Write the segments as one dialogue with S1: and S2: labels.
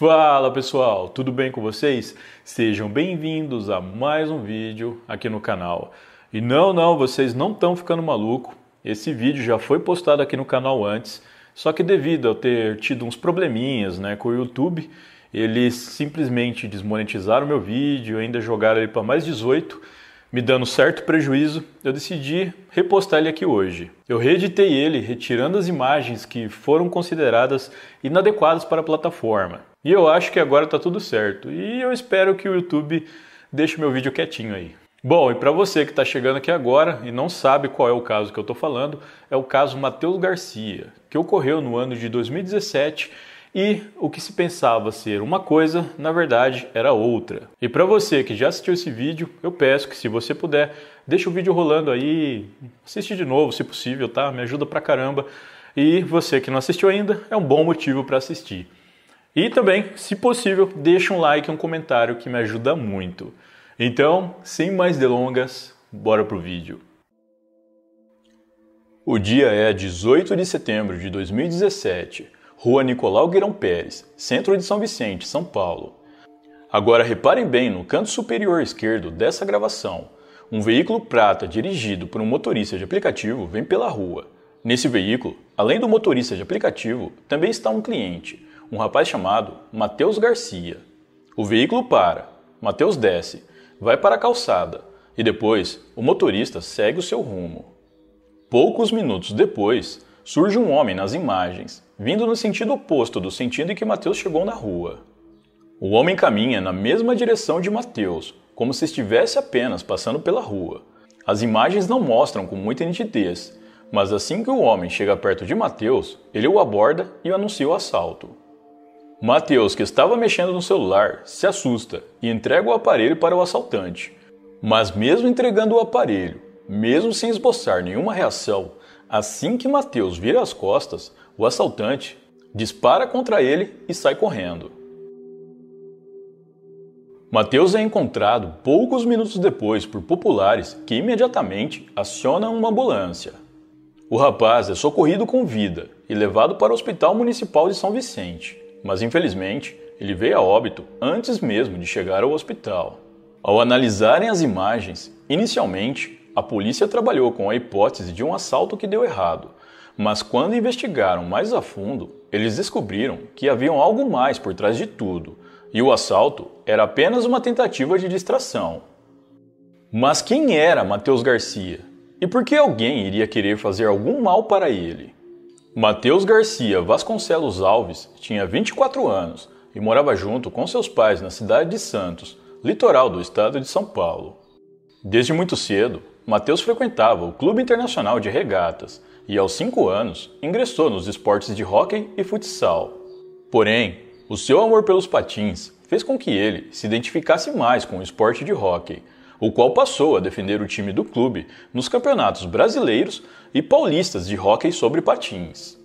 S1: Fala pessoal, tudo bem com vocês? Sejam bem-vindos a mais um vídeo aqui no canal. E não, não, vocês não estão ficando maluco. Esse vídeo já foi postado aqui no canal antes, só que devido a ter tido uns probleminhas, né, com o YouTube, eles simplesmente desmonetizaram meu vídeo, ainda jogaram ele para mais 18 me dando certo prejuízo, eu decidi repostar ele aqui hoje. Eu reeditei ele, retirando as imagens que foram consideradas inadequadas para a plataforma. E eu acho que agora está tudo certo. E eu espero que o YouTube deixe meu vídeo quietinho aí. Bom, e para você que está chegando aqui agora e não sabe qual é o caso que eu estou falando, é o caso Matheus Garcia, que ocorreu no ano de 2017 e o que se pensava ser uma coisa, na verdade era outra. E para você que já assistiu esse vídeo, eu peço que se você puder, deixa o vídeo rolando aí, assiste de novo se possível, tá? Me ajuda pra caramba. E você que não assistiu ainda, é um bom motivo para assistir. E também, se possível, deixa um like um comentário que me ajuda muito. Então, sem mais delongas, bora pro vídeo. O dia é 18 de setembro de 2017. Rua Nicolau Guirão Pérez, centro de São Vicente, São Paulo. Agora reparem bem no canto superior esquerdo dessa gravação. Um veículo prata dirigido por um motorista de aplicativo vem pela rua. Nesse veículo, além do motorista de aplicativo, também está um cliente, um rapaz chamado Matheus Garcia. O veículo para, Matheus desce, vai para a calçada e depois o motorista segue o seu rumo. Poucos minutos depois, surge um homem nas imagens, vindo no sentido oposto do sentido em que Mateus chegou na rua. O homem caminha na mesma direção de Mateus, como se estivesse apenas passando pela rua. As imagens não mostram com muita nitidez, mas assim que o homem chega perto de Mateus, ele o aborda e anuncia o assalto. Mateus, que estava mexendo no celular, se assusta e entrega o aparelho para o assaltante. Mas mesmo entregando o aparelho, mesmo sem esboçar nenhuma reação, Assim que Mateus vira as costas, o assaltante dispara contra ele e sai correndo. Mateus é encontrado poucos minutos depois por populares que imediatamente acionam uma ambulância. O rapaz é socorrido com vida e levado para o Hospital Municipal de São Vicente, mas infelizmente ele veio a óbito antes mesmo de chegar ao hospital. Ao analisarem as imagens, inicialmente a polícia trabalhou com a hipótese de um assalto que deu errado, mas quando investigaram mais a fundo, eles descobriram que havia algo mais por trás de tudo, e o assalto era apenas uma tentativa de distração. Mas quem era Mateus Garcia? E por que alguém iria querer fazer algum mal para ele? Mateus Garcia Vasconcelos Alves tinha 24 anos e morava junto com seus pais na cidade de Santos, litoral do estado de São Paulo. Desde muito cedo, Matheus frequentava o Clube Internacional de Regatas e, aos cinco anos, ingressou nos esportes de hóquei e futsal. Porém, o seu amor pelos patins fez com que ele se identificasse mais com o esporte de hóquei, o qual passou a defender o time do clube nos campeonatos brasileiros e paulistas de hóquei sobre patins.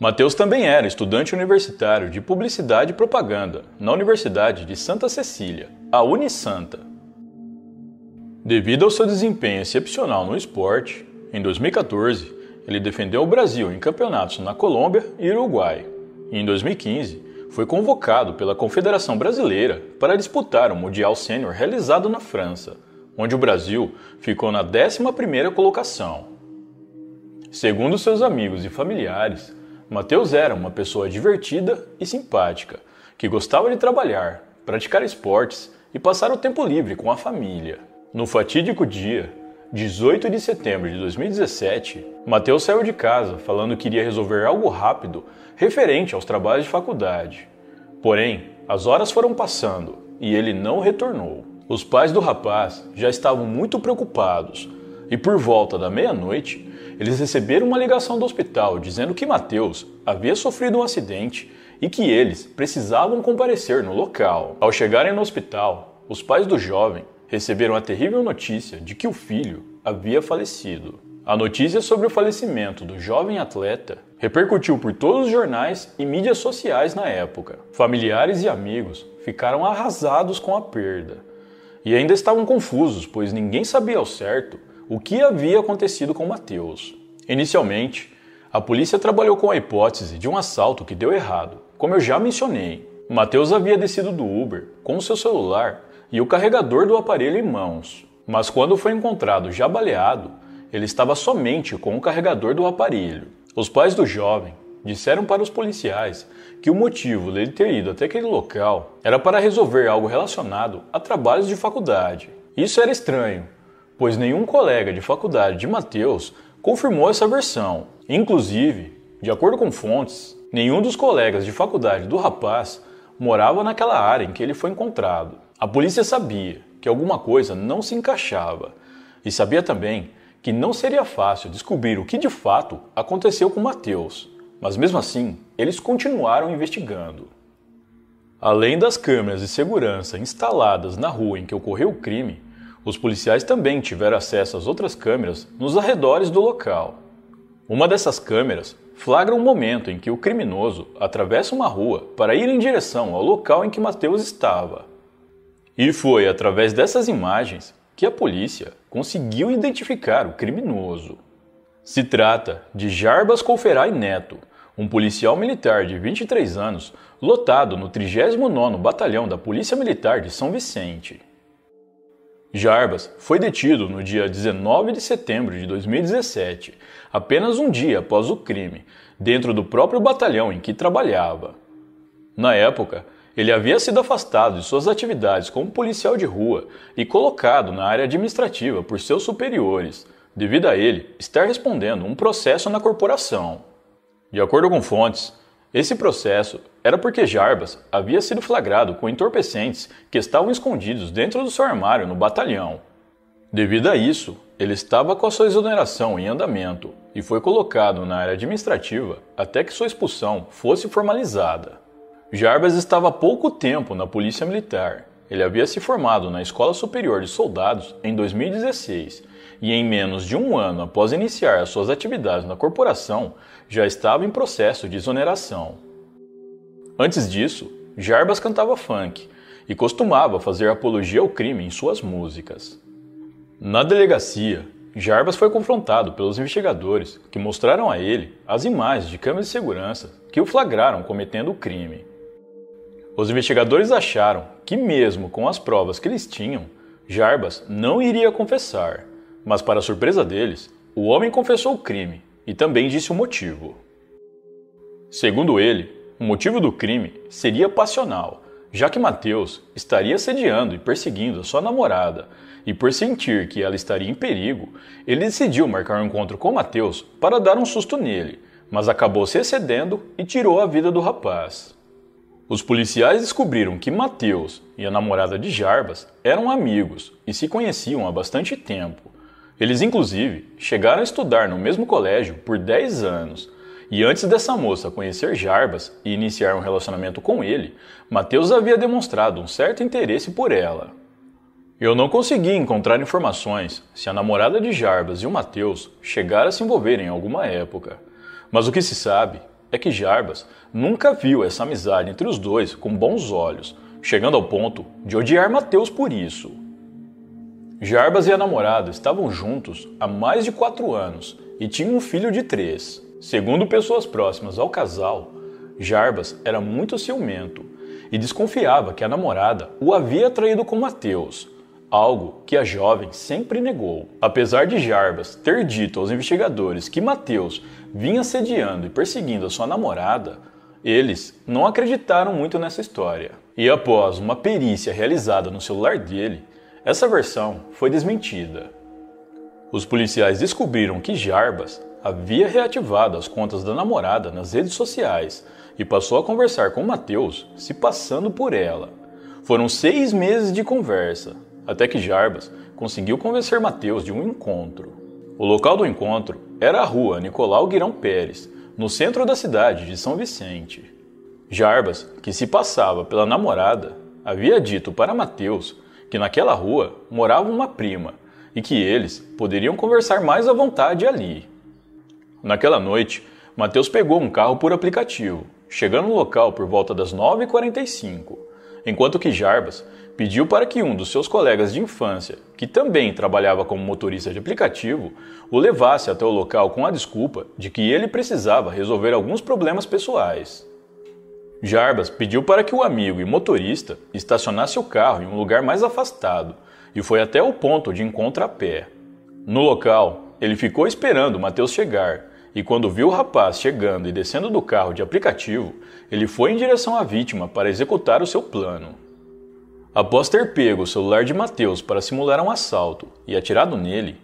S1: Matheus também era estudante universitário de Publicidade e Propaganda na Universidade de Santa Cecília, a Unisanta. Devido ao seu desempenho excepcional no esporte, em 2014 ele defendeu o Brasil em campeonatos na Colômbia e Uruguai. E em 2015 foi convocado pela Confederação Brasileira para disputar o Mundial Sênior realizado na França, onde o Brasil ficou na 11ª colocação. Segundo seus amigos e familiares, Matheus era uma pessoa divertida e simpática, que gostava de trabalhar, praticar esportes e passar o tempo livre com a família. No fatídico dia, 18 de setembro de 2017, Mateus saiu de casa falando que iria resolver algo rápido referente aos trabalhos de faculdade. Porém, as horas foram passando e ele não retornou. Os pais do rapaz já estavam muito preocupados e, por volta da meia-noite, eles receberam uma ligação do hospital dizendo que Mateus havia sofrido um acidente e que eles precisavam comparecer no local. Ao chegarem no hospital, os pais do jovem receberam a terrível notícia de que o filho havia falecido. A notícia sobre o falecimento do jovem atleta repercutiu por todos os jornais e mídias sociais na época. Familiares e amigos ficaram arrasados com a perda e ainda estavam confusos, pois ninguém sabia ao certo o que havia acontecido com Mateus. Inicialmente, a polícia trabalhou com a hipótese de um assalto que deu errado. Como eu já mencionei, Mateus havia descido do Uber com seu celular e o carregador do aparelho em mãos. Mas quando foi encontrado já baleado, ele estava somente com o carregador do aparelho. Os pais do jovem disseram para os policiais que o motivo dele ter ido até aquele local era para resolver algo relacionado a trabalhos de faculdade. Isso era estranho, pois nenhum colega de faculdade de Mateus confirmou essa versão. Inclusive, de acordo com fontes, nenhum dos colegas de faculdade do rapaz morava naquela área em que ele foi encontrado. A polícia sabia que alguma coisa não se encaixava e sabia também que não seria fácil descobrir o que de fato aconteceu com Mateus, mas mesmo assim, eles continuaram investigando. Além das câmeras de segurança instaladas na rua em que ocorreu o crime, os policiais também tiveram acesso às outras câmeras nos arredores do local. Uma dessas câmeras flagra o um momento em que o criminoso atravessa uma rua para ir em direção ao local em que Mateus estava. E foi através dessas imagens que a polícia conseguiu identificar o criminoso. Se trata de Jarbas Colferai Neto, um policial militar de 23 anos, lotado no 39º Batalhão da Polícia Militar de São Vicente. Jarbas foi detido no dia 19 de setembro de 2017, apenas um dia após o crime, dentro do próprio batalhão em que trabalhava. Na época, ele havia sido afastado de suas atividades como policial de rua e colocado na área administrativa por seus superiores, devido a ele estar respondendo um processo na corporação. De acordo com fontes, esse processo era porque Jarbas havia sido flagrado com entorpecentes que estavam escondidos dentro do seu armário no batalhão. Devido a isso, ele estava com a sua exoneração em andamento e foi colocado na área administrativa até que sua expulsão fosse formalizada. Jarbas estava há pouco tempo na Polícia Militar. Ele havia se formado na Escola Superior de Soldados em 2016 e, em menos de um ano após iniciar as suas atividades na corporação, já estava em processo de exoneração. Antes disso, Jarbas cantava funk e costumava fazer apologia ao crime em suas músicas. Na delegacia, Jarbas foi confrontado pelos investigadores que mostraram a ele as imagens de câmeras de segurança que o flagraram cometendo o crime. Os investigadores acharam que, mesmo com as provas que eles tinham, Jarbas não iria confessar, mas, para surpresa deles, o homem confessou o crime e também disse o motivo. Segundo ele, o motivo do crime seria passional, já que Mateus estaria assediando e perseguindo a sua namorada, e por sentir que ela estaria em perigo, ele decidiu marcar um encontro com Mateus para dar um susto nele, mas acabou se excedendo e tirou a vida do rapaz. Os policiais descobriram que Mateus e a namorada de Jarbas eram amigos e se conheciam há bastante tempo. Eles, inclusive, chegaram a estudar no mesmo colégio por 10 anos. E antes dessa moça conhecer Jarbas e iniciar um relacionamento com ele, Mateus havia demonstrado um certo interesse por ela. Eu não consegui encontrar informações se a namorada de Jarbas e o Mateus chegaram a se envolver em alguma época. Mas o que se sabe é que Jarbas nunca viu essa amizade entre os dois com bons olhos, chegando ao ponto de odiar Mateus por isso. Jarbas e a namorada estavam juntos há mais de quatro anos e tinham um filho de três. Segundo pessoas próximas ao casal, Jarbas era muito ciumento e desconfiava que a namorada o havia traído com Mateus, algo que a jovem sempre negou. Apesar de Jarbas ter dito aos investigadores que Mateus vinha assediando e perseguindo a sua namorada, eles não acreditaram muito nessa história. E após uma perícia realizada no celular dele, essa versão foi desmentida. Os policiais descobriram que Jarbas havia reativado as contas da namorada nas redes sociais e passou a conversar com Mateus, se passando por ela. Foram seis meses de conversa, até que Jarbas conseguiu convencer Mateus de um encontro. O local do encontro era a rua Nicolau Guirão Pérez, no centro da cidade de São Vicente. Jarbas, que se passava pela namorada, havia dito para Mateus que naquela rua morava uma prima e que eles poderiam conversar mais à vontade ali. Naquela noite, Mateus pegou um carro por aplicativo, chegando no local por volta das 9h45, enquanto que Jarbas pediu para que um dos seus colegas de infância, que também trabalhava como motorista de aplicativo, o levasse até o local com a desculpa de que ele precisava resolver alguns problemas pessoais. Jarbas pediu para que o amigo e motorista estacionasse o carro em um lugar mais afastado e foi até o ponto de encontro a pé. No local, ele ficou esperando Mateus chegar e quando viu o rapaz chegando e descendo do carro de aplicativo, ele foi em direção à vítima para executar o seu plano. Após ter pego o celular de Mateus para simular um assalto e atirado nele,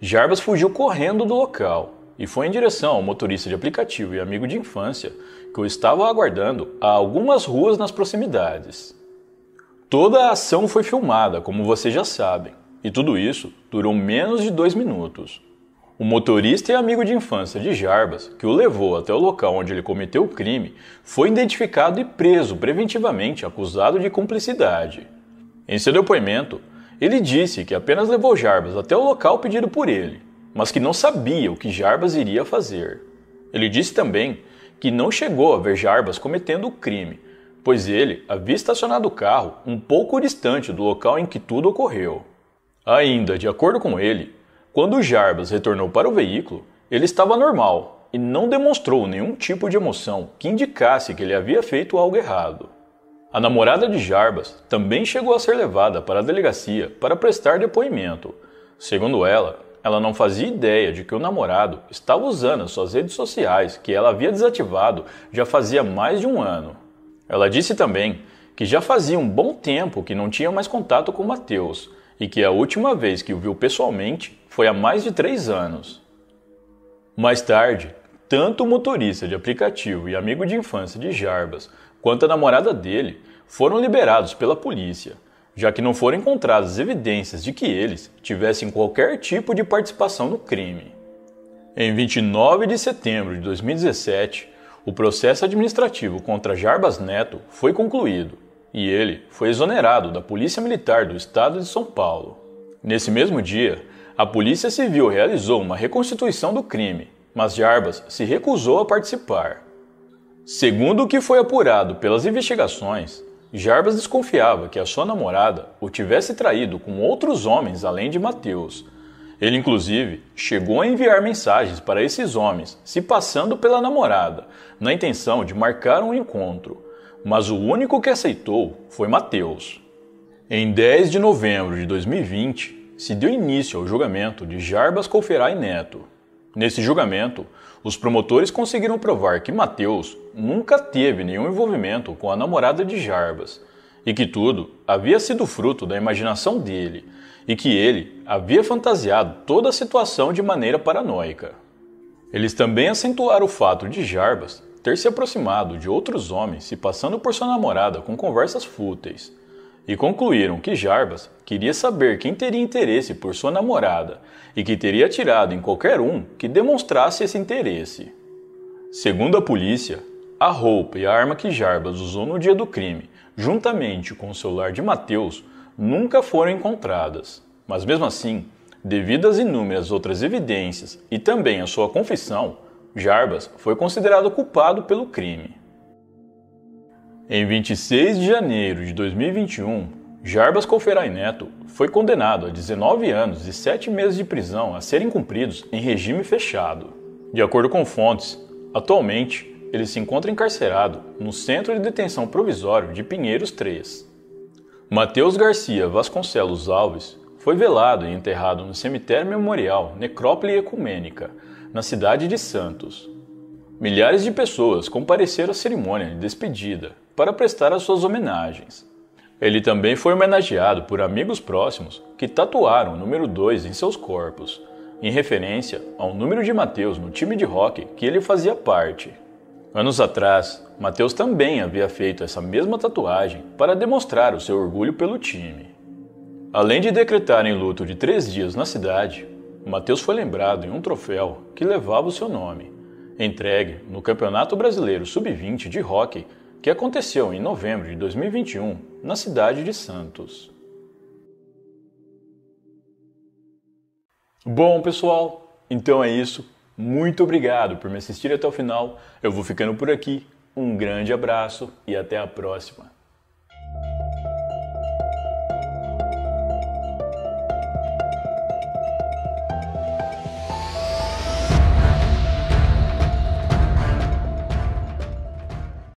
S1: Jarbas fugiu correndo do local e foi em direção ao motorista de aplicativo e amigo de infância que o estava aguardando a algumas ruas nas proximidades. Toda a ação foi filmada, como vocês já sabem, e tudo isso durou menos de dois minutos. O motorista e amigo de infância de Jarbas, que o levou até o local onde ele cometeu o crime, foi identificado e preso preventivamente acusado de cumplicidade. Em seu depoimento, ele disse que apenas levou Jarbas até o local pedido por ele, mas que não sabia o que Jarbas iria fazer. Ele disse também que não chegou a ver Jarbas cometendo o crime, pois ele havia estacionado o carro um pouco distante do local em que tudo ocorreu. Ainda, de acordo com ele, quando Jarbas retornou para o veículo, ele estava normal e não demonstrou nenhum tipo de emoção que indicasse que ele havia feito algo errado. A namorada de Jarbas também chegou a ser levada para a delegacia para prestar depoimento. Segundo ela, ela não fazia ideia de que o namorado estava usando as suas redes sociais que ela havia desativado já fazia mais de um ano. Ela disse também que já fazia um bom tempo que não tinha mais contato com Mateus e que é a última vez que o viu pessoalmente foi há mais de três anos. Mais tarde, tanto o motorista de aplicativo e amigo de infância de Jarbas quanto a namorada dele foram liberados pela polícia, já que não foram encontradas evidências de que eles tivessem qualquer tipo de participação no crime. Em 29 de setembro de 2017, o processo administrativo contra Jarbas Neto foi concluído e ele foi exonerado da Polícia Militar do Estado de São Paulo. Nesse mesmo dia, a Polícia Civil realizou uma reconstituição do crime, mas Jarbas se recusou a participar. Segundo o que foi apurado pelas investigações, Jarbas desconfiava que a sua namorada o tivesse traído com outros homens além de Mateus. Ele, inclusive, chegou a enviar mensagens para esses homens, se passando pela namorada, na intenção de marcar um encontro mas o único que aceitou foi Mateus. Em 10 de novembro de 2020, se deu início ao julgamento de Jarbas Colferai Neto. Nesse julgamento, os promotores conseguiram provar que Mateus nunca teve nenhum envolvimento com a namorada de Jarbas e que tudo havia sido fruto da imaginação dele e que ele havia fantasiado toda a situação de maneira paranoica. Eles também acentuaram o fato de Jarbas ter se aproximado de outros homens se passando por sua namorada com conversas fúteis, e concluíram que Jarbas queria saber quem teria interesse por sua namorada e que teria atirado em qualquer um que demonstrasse esse interesse. Segundo a polícia, a roupa e a arma que Jarbas usou no dia do crime, juntamente com o celular de Mateus, nunca foram encontradas. Mas mesmo assim, devido às inúmeras outras evidências e também à sua confissão, Jarbas foi considerado culpado pelo crime. Em 26 de janeiro de 2021, Jarbas Colferai Neto foi condenado a 19 anos e 7 meses de prisão a serem cumpridos em regime fechado. De acordo com fontes, atualmente ele se encontra encarcerado no Centro de Detenção Provisório de Pinheiros 3. Mateus Garcia Vasconcelos Alves foi velado e enterrado no Cemitério Memorial Necrópole Ecumênica, na cidade de Santos. Milhares de pessoas compareceram à cerimônia de despedida para prestar as suas homenagens. Ele também foi homenageado por amigos próximos que tatuaram o número 2 em seus corpos, em referência ao número de Mateus no time de rock que ele fazia parte. Anos atrás, Mateus também havia feito essa mesma tatuagem para demonstrar o seu orgulho pelo time. Além de decretarem luto de três dias na cidade, Matheus foi lembrado em um troféu que levava o seu nome, entregue no Campeonato Brasileiro Sub-20 de Hockey que aconteceu em novembro de 2021 na cidade de Santos. Bom, pessoal, então é isso. Muito obrigado por me assistir até o final. Eu vou ficando por aqui. Um grande abraço e até a próxima.